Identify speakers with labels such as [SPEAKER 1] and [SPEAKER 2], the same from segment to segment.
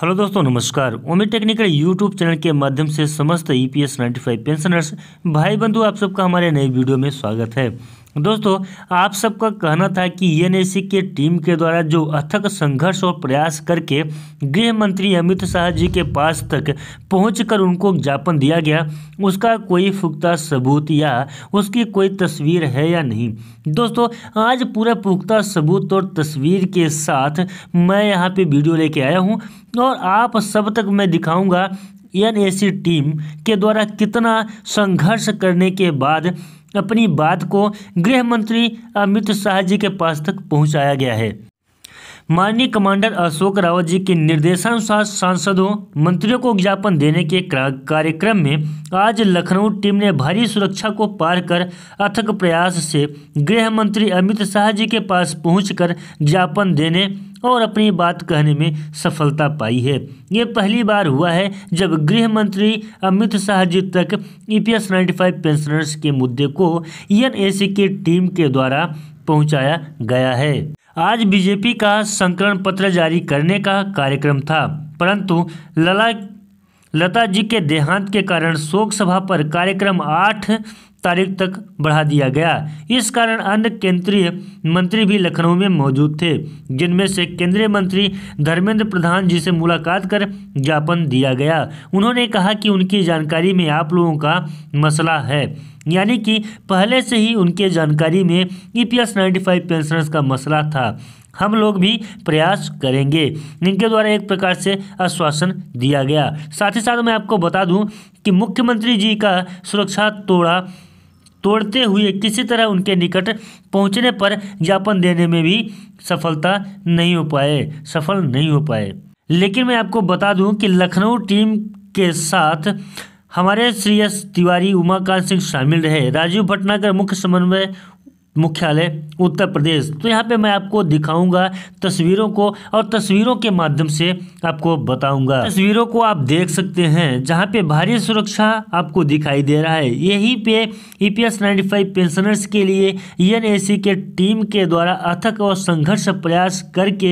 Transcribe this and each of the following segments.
[SPEAKER 1] hello दोस्तों नमस्कार ओमी technical YouTube channel के माध्यम से समस्त ईपीएस 95 पेंशनर्स भाई बंधु आप सबका हमारे नए वीडियो में स्वागत है दोस्तों आप सबका कहना था कि एन के टीम के द्वारा जो अथक संघर्ष और प्रयास करके गृह मंत्री अमित शाह जी के पास तक पहुंचकर उनको ज्ञापन दिया गया उसका कोई पुख्ता सबूत या उसकी कोई तस्वीर है या नहीं दोस्तों आज पूरा पुख्ता सबूत और तस्वीर के साथ मैं यहाँ पे वीडियो लेके आया हूँ और आप सब तक मैं दिखाऊँगा एन टीम के द्वारा कितना संघर्ष करने के बाद अपनी बात को गृह मंत्री अमित शाह जी के पास तक पहुंचाया गया है माननीय कमांडर अशोक रावत जी के निर्देशानुसार सांसदों मंत्रियों को ज्ञापन देने के कार्यक्रम में आज लखनऊ टीम ने भारी सुरक्षा को पार कर अथक प्रयास से गृह मंत्री अमित शाह जी के पास पहुंचकर ज्ञापन देने और अपनी बात कहने में सफलता पाई है ये पहली बार हुआ है जब गृह मंत्री अमित शाह जी तक E P S ninety five pensioners के मुद्दे को एन e की टीम के द्वारा पहुंचाया गया है आज बीजेपी का संकलन पत्र जारी करने का कार्यक्रम था परंतु लला लता जी के देहांत के कारण शोक सभा पर कार्यक्रम आठ तारीख तक बढ़ा दिया गया इस कारण अन्य केंद्रीय मंत्री भी लखनऊ में मौजूद थे जिनमें से केंद्रीय मंत्री धर्मेंद्र प्रधान जी से मुलाकात कर ज्ञापन दिया गया उन्होंने कहा कि उनकी जानकारी में आप लोगों का मसला है यानी कि पहले से ही उनके जानकारी में E P S ninety five pensioners का मसला था हम लोग भी प्रयास करेंगे इनके द्वारा एक प्रकार से आश्वासन दिया गया साथ ही साथ मैं आपको बता दूं कि मुख्यमंत्री जी का सुरक्षा तोड़ा तोड़ते हुए किसी तरह उनके निकट पहुंचने पर ज्ञापन देने में भी सफलता नहीं हो पाए सफल नहीं हो पाए लेकिन मैं आपको बता दूं कि लखनऊ टीम के साथ हमारे श्री एस तिवारी उमाकांत सिंह शामिल रहे राजीव भटनागर मुख्य समन्वय मुख्यालय उत्तर प्रदेश तो यहाँ पे मैं आपको दिखाऊंगा तस्वीरों को और तस्वीरों के माध्यम से आपको बताऊंगा तस्वीरों को आप देख सकते हैं जहाँ पे भारी सुरक्षा आपको दिखाई दे रहा है यहीं पे ई पी एस पेंशनर्स के लिए ई e के टीम के द्वारा अथक और संघर्ष प्रयास करके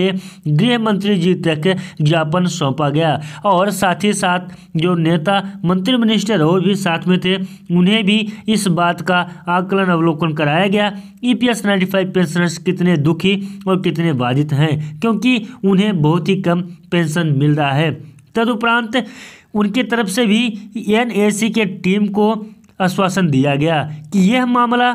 [SPEAKER 1] गृह मंत्री जी तक ज्ञापन सौंपा गया और साथ ही साथ जो नेता मंत्री मिनिस्टर और भी साथ में थे उन्हें भी इस बात का आकलन अवलोकन कराया गया E P S ninety five pensioners कितने दुखी और कितने बाधित हैं क्योंकि उन्हें बहुत ही कम पेंशन मिल रहा है तदुपरांत उनके तरफ से भी एन के टीम को आश्वासन दिया गया कि यह मामला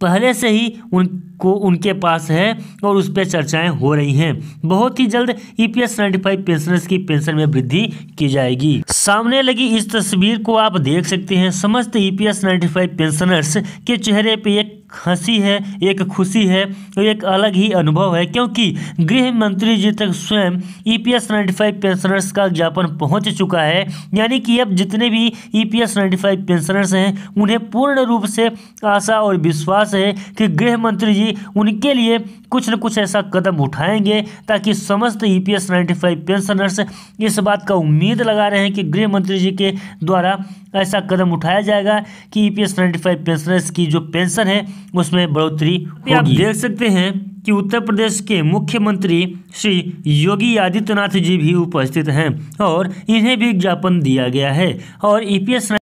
[SPEAKER 1] पहले से ही उनको उनके पास है और उस पर चर्चाएं हो रही हैं बहुत ही जल्द E P S ninety five pensioners की पेंशन में वृद्धि की जाएगी सामने लगी इस तस्वीर को आप देख सकते हैं समस्त E P S ninety five pensioners के चेहरे पे एक हंसी है एक खुशी है और एक अलग ही अनुभव है क्योंकि गृह मंत्री जी तक स्वयं ई पी एस पेंशनर्स का ज्ञापन पहुंच चुका है यानी कि अब जितने भी ई पी एस पेंशनर्स हैं उन्हें पूर्ण रूप से आशा और विश्वास है कि गृह मंत्री जी उनके लिए कुछ न कुछ ऐसा कदम उठाएंगे ताकि समस्त ई पी एस पेंशनर्स इस बात का उम्मीद लगा रहे हैं कि गृह मंत्री जी के द्वारा ऐसा कदम उठाया जाएगा कि ई पी एस पेंशनर्स की जो पेंशन है उसमें बढ़ोतरी आप देख सकते हैं कि उत्तर प्रदेश के मुख्यमंत्री श्री योगी आदित्यनाथ जी भी उपस्थित हैं और इन्हें भी ज्ञापन दिया गया है और E e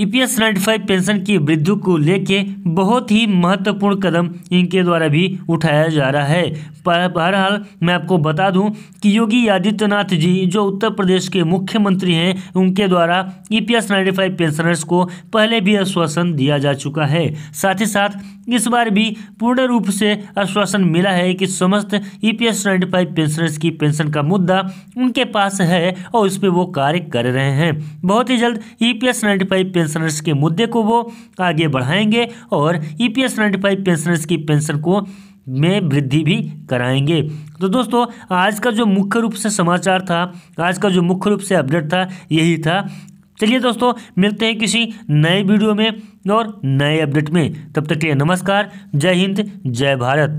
[SPEAKER 1] EPS ninety five pension की वृद्धि को लेके बहुत ही महत्वपूर्ण कदम इनके द्वारा भी उठाया जा रहा है बहरहाल मैं आपको बता दूं कि योगी आदित्यनाथ जी जो उत्तर प्रदेश के मुख्यमंत्री हैं उनके द्वारा E P S ninety five pensioners को पहले भी आश्वासन दिया जा चुका है साथ ही साथ इस बार भी पूर्ण रूप से आश्वासन मिला है कि समस्त ई पी एस पेंशनर्स की पेंशन का मुद्दा उनके पास है और उस पर वो कार्य कर रहे हैं बहुत ही जल्द E P S ninety five pensioners के मुद्दे को वो आगे बढ़ाएंगे और E P S five pensioners की पेंशन को में वृद्धि भी कराएंगे तो दोस्तों आज का जो मुख्य रूप से समाचार था आज का जो मुख्य रूप से अपडेट था यही था चलिए दोस्तों मिलते हैं किसी नए वीडियो में और नए अपडेट में तब तक के लिए नमस्कार जय हिंद जय भारत